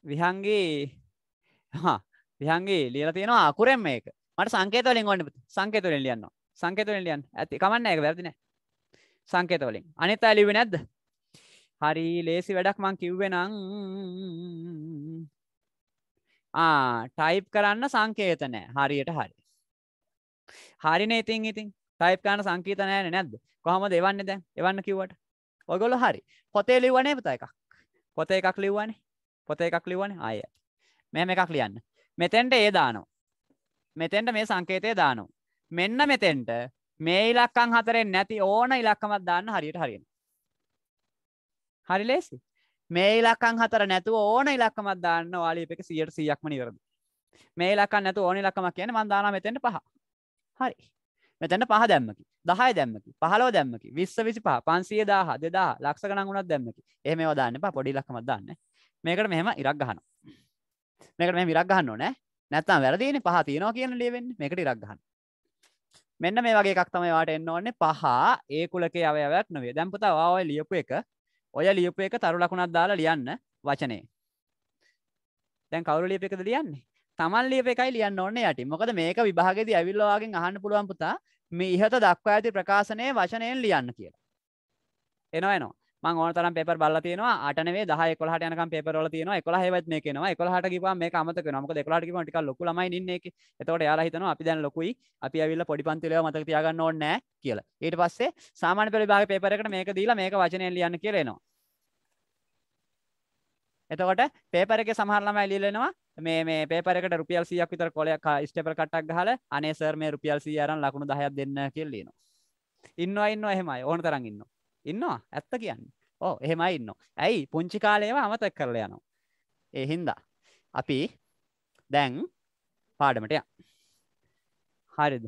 විහන්ගේ විහන්ගේ ලියල තියෙනවා අකුරෙන් මේක මට සංකේතවලින් ඔන්න සංකේතවලින් ලියන්න සංකේතවලින් ලියන්න ඇති කමන්න එක වැරදින සංකේතවලින් අනිත් අය ලිව්වේ නැද්ද හරි ලේසි වැඩක් මං කිව්වේ නම් ආ ටයිප් කරන්න සංකේත නැහැ හරියට හරි හරිනේ ඉතින් ඉතින් ටයිප් කරන්න සංකේත නැහැ නේද කොහමද එවන්නේ දැන් එවන්න කිව්වට ඔයගොල්ලෝ හරි පොතේ ලිව්වනේ පුතා එකක් පොතේ එකක් ලිව්වනේ පොත එකක් ලිවන අය මෙම එකක් ලියන්න මෙතෙන්ට ඒ දානෝ මෙතෙන්ට මේ සංකේතය දානෝ මෙන්න මෙතෙන්ට මේ ඉලක්කං හතරෙන් නැති ඕන ඉලක්කමත් දාන්න හරියට හරිෙන හරි ලේසි මේ ඉලක්කං හතර නැතුව ඕන ඉලක්කමත් දාන්න වාලිප එක සියට සියක්ම නිවරද මේ ලක්කන් නැතු ඕනි ලක්කමක් කියන මන්දාන මෙතෙන්ට පහ හරි මෙතැන පහ දැම්මකි දහය දැම්මකි පහලෝ දැම්මකි විස්ස විසි පහ පන්සිය දාහ දෙදා ලක්ෂ ගනගුණක් දැම්මකි එහම ෝදාන්න පොඩි ලක්කමක් දන්න මේකට මෙහම ඉරක් ගහන මේකට මෙ ඉරක් ගහන්න නෑ නැත්තම් වැරදින පහ තියෙනවා කියන ලියවෙන්න මේකට ඉරක් ගහන්න මෙන්න මේ වගේ එකක් තමයි වාට එන්න ඕන්නේ පහ ඒ කුලකේ අවයවයක් නොවේ දැම්පතා ඔය ලියපු එක ඔය ලියපු එක තරු ලකුණක් දාලා ලියන්න වචනේ දැන් කවුරු ලියපු එකද ලියන්නේ තමන් ලියප එකයි ලියන්න ඕන්නේ යටි මොකද මේක විභාගෙදී ඇවිල්ලාගෙන් අහන්න පුළුවන් පුතා මේ ඉහත දක්වා ඇති ප්‍රකාශනයේ වචනයෙන් ලියන්න කියලා එනවා එනවා මං ඕන තරම් පෙපර් බල්ල තියෙනවා අටනේ දහ කොලහට යනකම් පෙපරවල තියෙනවා එකොල හේවත් මේ කෙනවා එකොලහට කිව්වා මේක අමතක වෙනවා මොකද එකොලහට කිව්වා ටිකක් ලොකු ළමයි ඉන්නේ ඒකේ එතකොට එයාලා හිතනවා අපි දැන් ලොකුයි අපි ඇවිල්ලා පොඩි පන්ති වල මතක තියාගන්න ඕනේ නැහැ කියලා ඊට පස්සේ සාමාන්‍ය පෙළ විභාගේ පේපර් එකට මේක දීලා මේක වචනයෙන් ලියන්න කියලා එනවා එතකොට පේපර එක සමහරලම ඇලිලෙනවා මේ මේ පේපරකට රුපියල් 100ක් විතර කොලයක් ස්ටේපල් කට්ටක් ගහලා අනේ සර් මේ රුපියල් 100 අරන් ලකුණු 10ක් දෙන්න කියලා ලියනවා. ඉන්නවා ඉන්නවා එහෙමයි ඕන තරම් ඉන්නවා. ඉන්නවා ඇත්ත කියන්න ඕ එහෙමයි ඉන්න ඇයි පුංචි කාලයවා අමතක් කරල යනවා එහින්දා අපි දැන් පාඩමට ය හරිද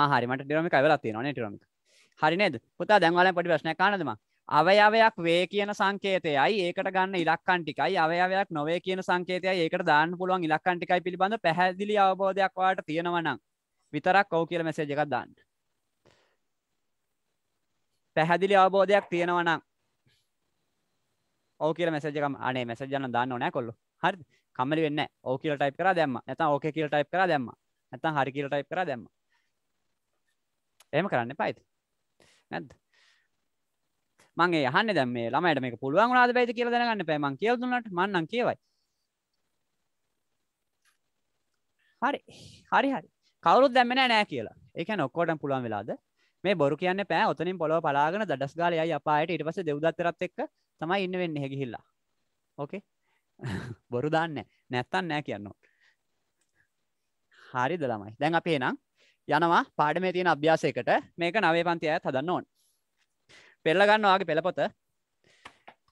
ආහරිමට ටිරමික වෙලත්ති නොන ටිරමික හරි නේද පුතා දැන්වල පටි ප්‍රශ්න කානදම අවයවයක් වේ කියන සංකේතයයි ඒකට ගන්න ඉලක්කන්ටිකයි අවයවයක් නොවේ කියන සංකේතයයි ඒකට දාන්න පුළුවන් ඉලක්කන්ටිකයි පිළිබඳ පැහැදිලි අවබෝධයක් වාට තියෙනවනම් විතරක් ඔවු කියල මෙසේජ එකක් දාන්න පැහැදිලි අවබෝධයක් තියෙනවනම් ඕක කියල මැසජකම අනේ මැසජ යන දාන්න නෑ කොල්ලු හරි කමලි වෙන්න ඕ කියල ටයිප් කර දැම්ම ඇත ඕක කියල ටයිප් කර දැම්ම ඇත හරි කියල ටයිප් කර දැම්ම එහෙම කරන්න පයිති නැද මගේ යහන්න දැම ළමට මේ පුළුවන් නාද බැති කියල දැනගන්න පෑමන් කියල් දුන්නට මන්න කියවයි හරි හරි හරි කවරුත් දැම්මෙන නෑ කියලා එක නොක්කෝටම් පුළුවන් වෙලාද මේ බොරු කියන්න පෑ ඔතනින් පොලොව පලාගෙන දඩස් ගාල යයි අපායට ඉට පස දෙව්දත්තරත් එක් තමයි ඉන්න වෙන්න හැකිහිල්ලා ඕකේ බොරු දාන්න නැත්තන් නෑ කියන්න හරි දළමයි දැන් අපේ නම් යනවා පාඩමේ තියෙන අභ්‍යාසයකට මේක නවේ පන්ති අයත් හදන්න ඕන් පෙල්ලගන්නවාගේ පෙළපොත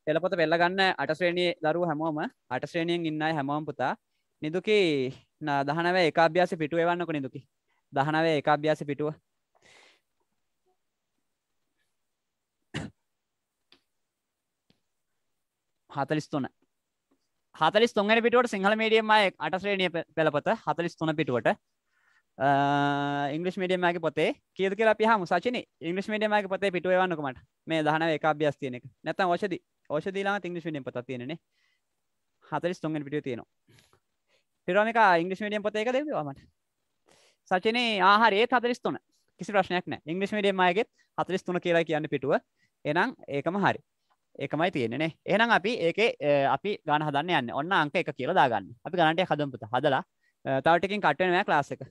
පෙළපොත පෙල්ලගන්න අටස්ශ්‍රේණී දරු හැමෝම අටස්ශ්‍රේණියෙන් ඉන්න හැමෝම් පුතා නිදුකි දහනව එක අභ්‍යාස පිටුව එවන්නක නිදුකි දහනවේ එක අභ්‍යාස පිටුව හතලිස්තුන හතලිස් තුන් පිටුවට සිංහල මීඩියම්මයි අටශ්‍රේණිය පෙළපත හතලිස් තුන පිටුවට ඉංග්‍රිස් මඩියමගේ පොතේ කියද කියලා පිහ මුසාචන ඉංග්‍රිස් මඩියමගේ පොතේ පිටුවවන්නකමට මේ දහන එක අභ්‍යස් තියනෙක නැත ෝෂද ෝෂදීලා ඉංග්‍රිස් මඩියම් පත තියෙනෙ හතලිස් තුන්ගෙන් පිටු තියෙනවා පිරෝමික ඉංග්‍රිස් මඩියම් පොතේක දෙවීමට සචන ආහරේ හතලිස් තුන කිසි ප්‍රශ්නයක් නෑ ඉංග්‍රිස් මඩියමයගේ හතලිස් තුන කියලා කියන්න පිටුව එනම් ඒකම හරි ඒකමයි තියෙනෙ එහනම් අපි ඒක අපි ගන හදන්න යන්න ඔන්න අංක එක කියලදාගන්න අපි ගනට හදම්පුත හදලා තවටකින් කට්ටනෑ ලාසක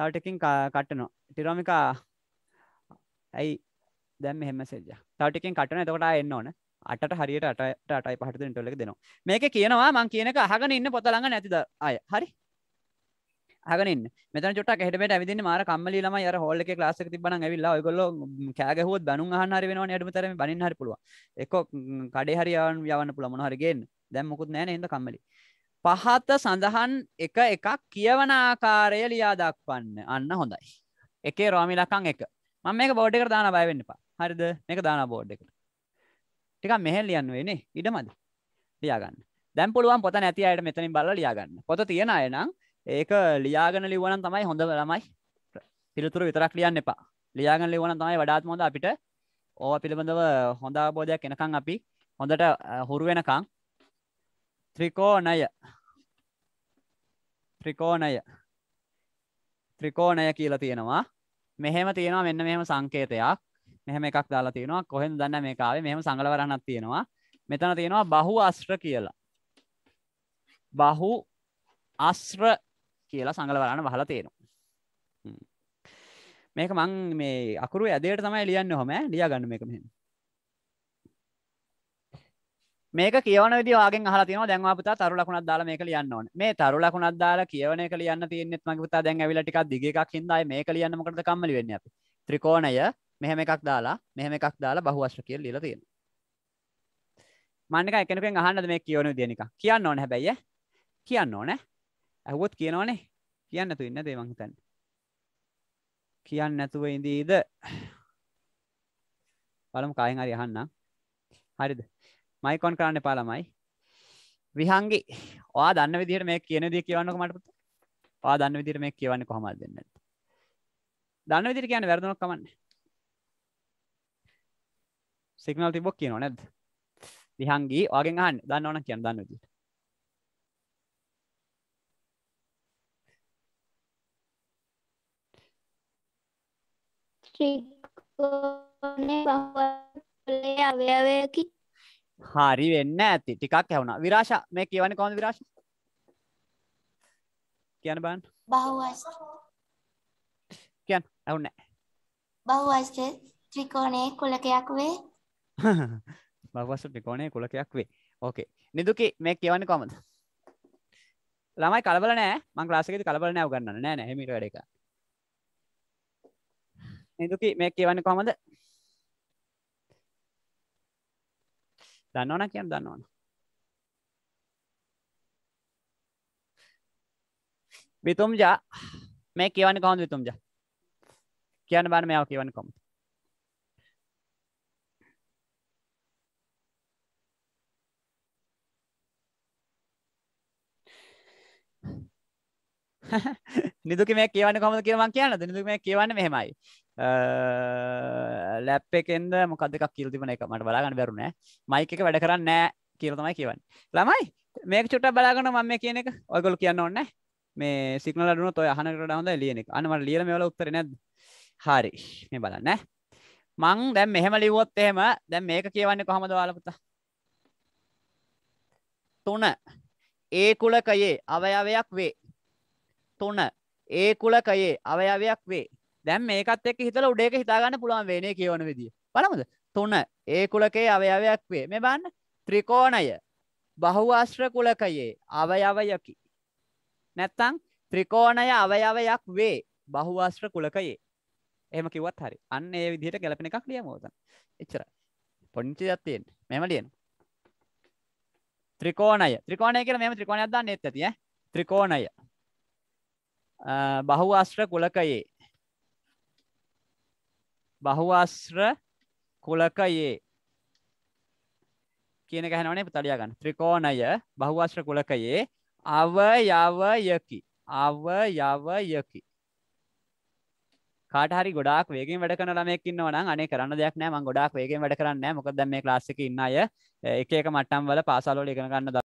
තවටකින් කට්ටනො ටිරෝමිකා ඇයි දැම මෙහම සේජ තවටකින් කටන එතකොට එන්න ඕන අට හරියට අටයි පහට ටොලක් දෙනවා මේක කියනවා මං කියනක අහගෙන ඉන්න පොතළඟ නැතිද අය හරි හගනින් මෙතන චොට හෙට ඇවිදි මාර කම්මල ම ය හොල්ල ලාසක තිබන ඇවිල්ල ගොල කෑගහුව දනු හර වෙන යටමතර බනි හර පුළුව එක කඩේ හරියාවන් යවන්න පුළමන හරිගෙන් දැම්මකුත් නෑන එද කම්මලි පහත්ත සඳහන් එක එකක් කියවන ආකාරය ලියා දක්වන්න අන්න හොඳයි එකේ රෝමිලකං එක මම මේක බෝඩ් එක දාන බයවෙන්න පා හරිද මේක දාන බෝඩ් එකට ටික මෙහෙල් ලියන්න වෙන්නේ ඉඩමද ලියාගන්න දැම් පුළුවන් පොත නැති අයට මෙතනින් බල ලියාගන්න පොත තියෙන අයනම් ඒක ලියාගෙන ලිවන තමයි හොඳ ළමයි පිළිතුර විතරක් ලියන්න එපා ලියාගෙන ලිවන තමයි වඩාත් හොඳ අපිට ඕව පිළිබඳව හොඳ අවබෝධයක් එනකං අපි හොඳට හුරු වෙනකං ත්‍රිකෝණය ත්‍රිකෝණය ත්‍රිකෝණය කියලා තියෙනවා මෙහෙම තියෙනවා මෙන්න මෙහෙම සංකේතයක් මෙහෙම එකක් දාලා තියෙනවා කොහෙන් දන්න මේ කාවේ මෙහෙම සංගලවරණක් තියෙනවා මෙතන තියෙනවා බහු අස්ත්‍ර කියලා බහු අස්ත්‍ර කියලා සඟල බලන්න වහලා තේනවා මේක මං මේ අකුරු ඇදයට තමයි ලියන්න හොම ලිය ගන්න එක මෙ මේක කියවන දවාගෙන් හලතින දැන්වාපුතා තරු ලකුණක් දාලා මේක ලියන්න ඕන මේ තරු ලකුණක් දාලා කියවන එක ලියන්න තියෙන්නෙත් මගේ පුතා දැන් ඇවිල්ලා ටිකක් දිග එකක් හින්දායි මේක ලියන්න මොකටද කම්මැලි වෙන්නේ අපි ත්‍රිකෝණය මෙහෙම එකක් දාලා මෙහෙම එකක් දාලා බහුවස්ත්‍ර කියලා ලියලා තියෙනවා මන්නක එකනකෙන් අහන්නද මේ කියවන දියනික කියන්න ඕන හැබැයි කියන්න ඕනෑ ඇහුවොත් කියනවනේ කියන්න තු ඉන්න දේමං හිතන්න කියන්න නැතුව ඉඳීද බලමු කායෙන් හරි අහන්න හරිද මයිකොන් කරන්න එපා ළමයි විහංගි ඔයා දන්න විදිහට මේ කියන විදිහ කියවන්නකෝ මට පුතා ඔයා දන්න විදිහට මේ කියවන්නේ කොහමද දෙන්නේ නැත්නම් දන්න විදිහට කියන්නේ වැරදුනොත් කමන්නේ සිග්නල් තිබ්බොත් කියනෝ නැද්ද විහංගි ඔයාගෙන් අහන්නේ දන්නවනම් කියන්න දන්න විදිහට ත්‍රිකෝණයේ බහුවලය අවයවයකි. හරි වෙන්න ඇති. ටිකක් ඇහුණා. විරාශ මේ කියවන්නේ කොහොමද විරාශ? කියන්න බලන්න. බහුවස්. කියන්න. ඇහුන්නේ නැහැ. බහුවස් ත්‍රිකෝණයේ කුලකයක් වේ. බහුවස් ත්‍රිකෝණයේ කුලකයක් වේ. ඕකේ. නිදුකි මේ කියවන්නේ කොහමද? ළමයි කලබල නෑ. මං ක්ලාස් එකේදී කලබල නෑ උගන්වන්න. නෑ නෑ එහෙම ඊට වැඩ එකක්. නිදුකි මේ කියවන්න කොහමද දන්නවන කියන්න දන්නවන විතුම්ජා මේ කියවන්න කොහොමද විතුම්ජා කියන්න බාන මෙයාව කියවන්න කොහොමද නිදුක මේ කියවන්න කොහොමද කියලා මම කියන්නද නිදුක මේ කියවන්නේ මෙහෙමයි ලැප් එකෙන්ද මොක දෙක් කිල්තිබන එක මට බලාගන්න බැරුණ මයික වැඩ කරන්න නෑ කියලතමයි කියවන් ළමයි මේක චුට බලාගන්න මම කියන එක ඔයගොල් කියන්න ඕන්න මේ සිගනල න ොය හනකට හොඳ ලියනෙක් අනමට ලියල වල උත්තර නැද හරි මේ බලන්න මං දැම් මෙහෙම ලිවොත් එහෙම දැම් මේක කියවන්නේ කොහමද වාලපුතා තුන ඒ කුලකයේ අවයවයක් වේ තුන ඒ කුලකයේ අවයවයක් වේ දැම් මේකත් එක් හිතල උඩේක හිතාගන්න පුළුවන් වේනේ කියවන විදිිය බලමුද තුන්න ඒ කුලකේ අවයවයක් වේ මෙ බන්න ත්‍රිකෝණය බහුවාශ්‍ර කුලකයේ අවයවයකි නැත්තං ත්‍රිකෝණය අවයවයක් වේ බහුවාශ්‍ර කුලකයේ එහම කිවත් හරි අන්න ඒ විදිහට ගැලපෙන එකක් ලිය මෝත එච්චර පොංචි දත්තියෙන් මෙම ලියන ත්‍රිකෝණය ත්‍රිකෝණය කර මෙම ත්‍රිකෝණයක් දන්න එත් ඇතිය ත්‍රිකෝණය බහුවාශ්‍ර කුලකයේ බහුවස්්‍ර කුලකයේ කියන එක හැනවනේ තලියා ගන්න. ත්‍රිකෝණය බහුවස්්‍ර කුලකයේ අවයවයකි. අවයවයකි. කාට හරි ගොඩාක් වේගෙන් වැඩ කරන ළමයෙක් ඉන්නවා නම් අනේ කරන්න දෙයක් නැහැ මම ගොඩාක් වේගෙන් වැඩ කරන්නේ නැහැ මොකද දැන් මේ ක්ලාස් එකේ ඉන්න අය එක එක මට්ටම් වල පාසල් වල ඉගෙන ගන්න